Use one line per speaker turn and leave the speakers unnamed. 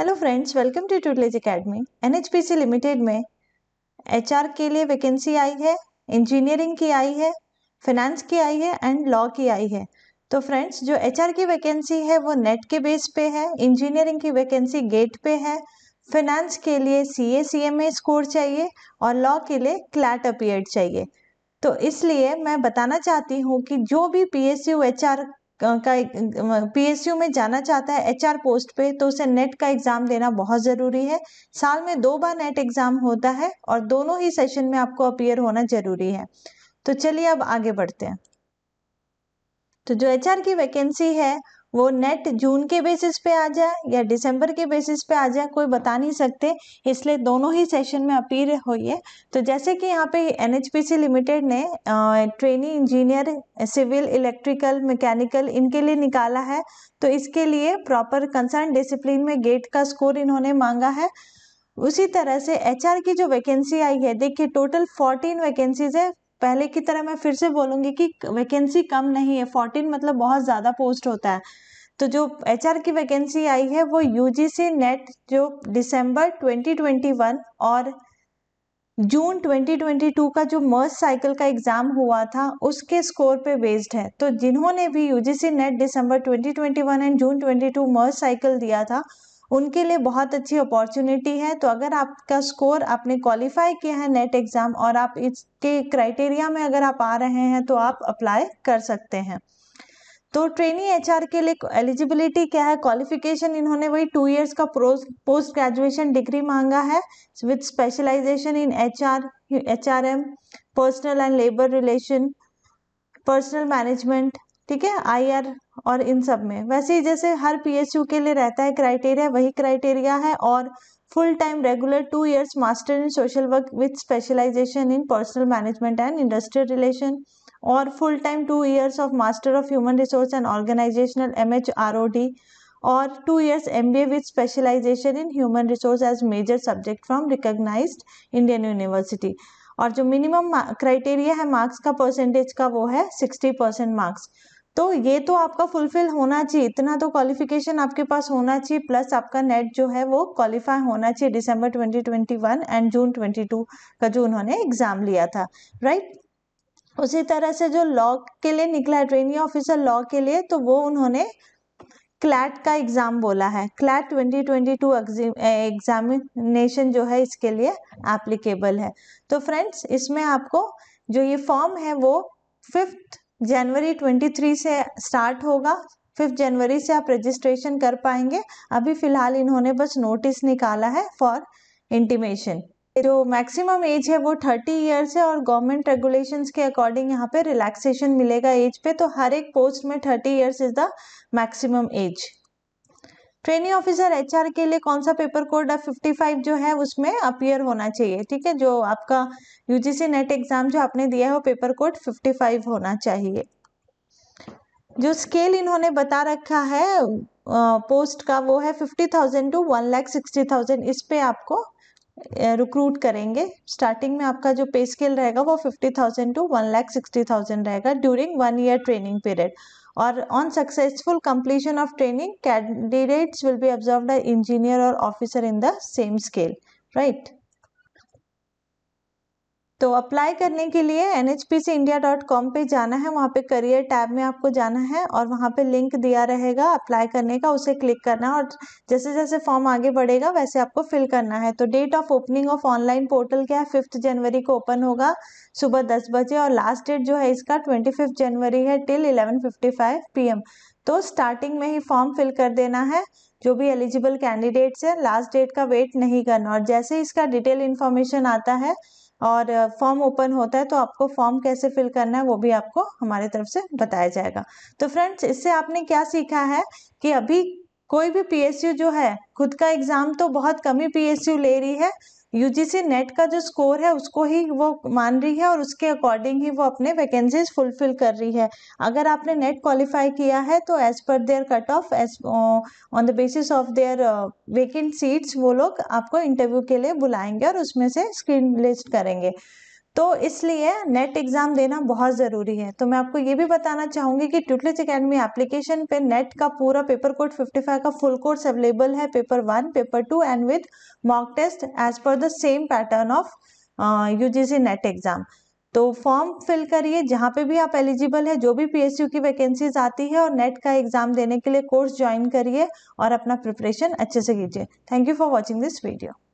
hello friends welcome to Tutelage Academy NHPC limited में HR के लिए वैकेंसी आई है इंजीनियरिंग की आई है फाइनेंस की आई है एंड लॉ की आई है तो फ्रेंड्स जो एचआर की वैकेंसी है वो नेट के बेस पे है इंजीनियरिंग की वैकेंसी गेट पे है फिनेंस के लिए सी ए सी एम ए स्कोर चाहिए और लॉ के लिए क्लैट अपियड चाहिए तो इसलिए मैं बताना चाहती हूँ कि जो भी P S U H R का पी एस यू में जाना चाहता है एच आर पोस्ट पे तो उसे नेट का एग्ज़ाम देना बहुत ज़रूरी है साल में दो बार नेट एग्ज़ाम होता है और दोनों ही सेशन में आपको अपियर होना ज़रूरी है तो चलिए अब आगे बढ़ते हैं तो जो एच की वैकेंसी है वो नेट जून के बेसिस पे आ जाए या दिसंबर के बेसिस पे आ जाए कोई बता नहीं सकते इसलिए दोनों ही सेशन में अपील हुई है तो जैसे कि यहाँ पे एन लिमिटेड ने trainee engineer civil electrical mechanical इनके लिए निकाला है तो इसके लिए प्रॉपर कंसर्न डिसिप्लिन में गेट का स्कोर इन्होंने मांगा है उसी तरह से एचआर की जो वैकेंसी आई है देखिए टोटल 14 वैकेंसीज है पहले की तरह मैं फिर से बोलूंगी कि वैकेंसी कम नहीं है फोर्टीन मतलब बहुत ज़्यादा पोस्ट होता है तो जो एच की वैकेंसी आई है वो यू नेट जो दिसंबर 2021 और जून 2022 का जो मर्ज साइकिल का एग्ज़ाम हुआ था उसके स्कोर पे बेस्ड है तो जिन्होंने भी यूजीसी नेट दिसंबर 2021 एंड जून 22 मर्ज साइकिल दिया था उनके लिए बहुत अच्छी अपॉर्चुनिटी है तो अगर आपका स्कोर आपने क्वालिफाई किया है नेट एग्ज़ाम और आप इसके क्राइटेरिया में अगर आप आ रहे हैं तो आप अप्लाई कर सकते हैं तो ट्रेनी एच के लिए एलिजिबिलिटी क्या है क्वालिफिकेशन इन्होंने वही टू इयर्स का पोस्ट ग्रेजुएशन डिग्री मांगा है with specialization in R M personnel and labour relation personnel management ठीक है आई आर और इन सब में वैसे ही जैसे हर पीएचयू के लिए रहता है क्राइटेरिया वही क्राइटेरिया है और full time regular two years master in social work with specialization in personnel management and industrial relation और full time two years of master of human resource and organisational M H R O D और two years M B A with specialization in human resource as major subject from recognise Indian university और जो minimum criteria है marks का percentage का वो है sixty percent marks तो ये तो आपका फुलफिल होना चाहिए इतना तो क्वालिफिकेशन आपके पास होना चाहिए प्लस आपका नेट जो है वो क्वालिफाई होना चाहिए दिसंबर 2021 एंड जून 22 का जो उन्होंने एग्ज़ाम लिया था राइट उसी तरह से जो लॉ के लिए निकला है ऑफिसर लॉ के लिए तो वो उन्होंने क्लैट का एग्ज़ाम बोला है क्लैट 2022 एग्जामिनेशन जो है इसके लिए एप्लीकेबल है तो फ्रेंड्स इसमें आपको जो ये फॉर्म है वो फिफ्थ जनवरी ट्वेंटी थ्री से स्टार्ट होगा फिफ्थ जनवरी से आप रजिस्ट्रेशन कर पाएंगे अभी फ़िलहाल इन्होंने बस नोटिस निकाला है फॉर इंटीमेशन जो मैक्सिमम एज है वो थर्टी इयर्स है और गवर्नमेंट रेगुलेशंस के अकॉर्डिंग यहाँ पे रिलैक्सेशन मिलेगा एज पे तो हर एक पोस्ट में thirty years is the maximum age training officer HR के लिए कौन सा पेपर कोड है फिफ्टी फाइव जो है उसमें अपियर होना चाहिए ठीक है जो आपका यूजीसी नेट एग्जाम जो आपने दिया है वो पेपर कोड फिफ्टी फाइव होना चाहिए जो स्केल इन्होंने बता रखा है पोस्ट का वो है fifty thousand to one lakh sixty thousand इस पे आपको रिक्रूट करेंगे स्टार्टिंग में आपका जो पे स्केल रहेगा वो fifty thousand to one lakh sixty thousand रहेगा during one year training period or on successful completion of training candidates will be observed as engineer or officer in the same scale right तो apply करने के लिए N H P C India dot com पर जाना है वहाँ पे career tab में आपको जाना है और वहाँ पे लिंक दिया रहेगा अप्लाई करने का उसे क्लिक करना है और जैसे जैसे फॉर्म आगे बढ़ेगा वैसे आपको फिल करना है तो date of opening of online portal क्या है फिफ्थ जनवरी को ओपन होगा सुबह दस बजे और लास्ट डेट जो है इसका ट्वेंटी फिफ्थ जनवरी है till eleven fifty five P M तो स्टार्टिंग में ही फॉर्म फिल कर देना है जो भी एलिजिबल कैंडिडेट्स हैं लास्ट डेट का वेट नहीं करना और जैसे इसका डिटेल इन्फॉर्मेशन आता है और फॉर्म ओपन होता है तो आपको फॉर्म कैसे फिल करना है वो भी आपको हमारे तरफ से बताया जाएगा तो फ्रेंड्स इससे आपने क्या सीखा है कि अभी कोई भी पीएसयू जो है खुद का एग्ज़ाम तो बहुत कमी पीएसयू ले रही है यूजीसी नेट का जो स्कोर है उसको ही वो मान रही है और उसके अकॉर्डिंग ही वो अपने वैकेंसीज फुलफिल कर रही है अगर आपने नेट क्वालिफाई किया है तो as per their cut off age on the basis of their vacant seats वो लोग आपको इंटरव्यू के लिए बुलाएंगे और उसमें से स्क्रीन लिस्ट करेंगे तो इसलिए नेट एग्ज़ाम देना बहुत ज़रूरी है तो मैं आपको ये भी बताना चाहूंगी कि ट्यूटलेस अकेडमी एप्लीकेशन पे नेट का पूरा पेपर कोड 55 का फुल कोर्स अवेलेबल है paper one paper two and with mock test as per the same pattern of UGC NET exam तो फॉर्म फिल करिए जहाँ पे भी आप एलिजिबल है जो भी पीएसयू की वैकेंसीज आती है और नेट का एग्ज़ाम देने के लिए कोर्स ज्वाइन करिए और अपना प्रिपरेशन अच्छे से कीजिए thank you for watching this video